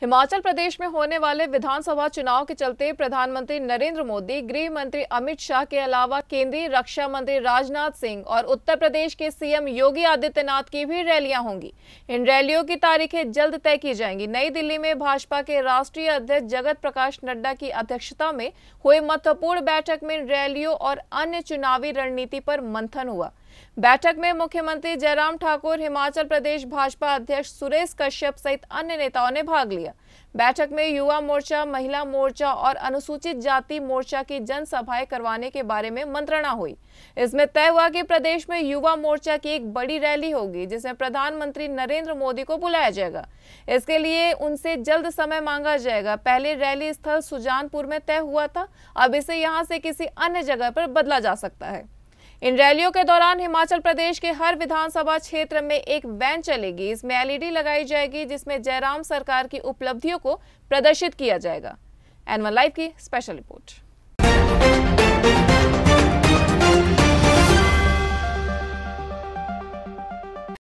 हिमाचल प्रदेश में होने वाले विधानसभा चुनाव के चलते प्रधानमंत्री नरेंद्र मोदी गृह मंत्री अमित शाह के अलावा केंद्रीय रक्षा मंत्री राजनाथ सिंह और उत्तर प्रदेश के सीएम योगी आदित्यनाथ की भी रैलियां होंगी इन रैलियों की तारीखें जल्द तय की जाएंगी नई दिल्ली में भाजपा के राष्ट्रीय अध्यक्ष जगत प्रकाश नड्डा की अध्यक्षता में हुई महत्वपूर्ण बैठक में रैलियों और अन्य चुनावी रणनीति पर मंथन हुआ बैठक में मुख्यमंत्री जयराम ठाकुर हिमाचल प्रदेश भाजपा अध्यक्ष सुरेश कश्यप सहित अन्य नेताओं ने भाग लिया बैठक में युवा मोर्चा महिला मोर्चा और अनुसूचित जाति मोर्चा की जनसभाएं करवाने के बारे में मंत्रणा हुई इसमें तय हुआ कि प्रदेश में युवा मोर्चा की एक बड़ी रैली होगी जिसमें प्रधानमंत्री नरेंद्र मोदी को बुलाया जाएगा इसके लिए उनसे जल्द समय मांगा जाएगा पहले रैली स्थल सुजानपुर में तय हुआ था अब इसे यहाँ से किसी अन्य जगह पर बदला जा सकता है इन रैलियों के दौरान हिमाचल प्रदेश के हर विधानसभा क्षेत्र में एक वैन चलेगी इसमें एलईडी लगाई जाएगी जिसमें जयराम सरकार की उपलब्धियों को प्रदर्शित किया जाएगा एनवन लाइव की स्पेशल रिपोर्ट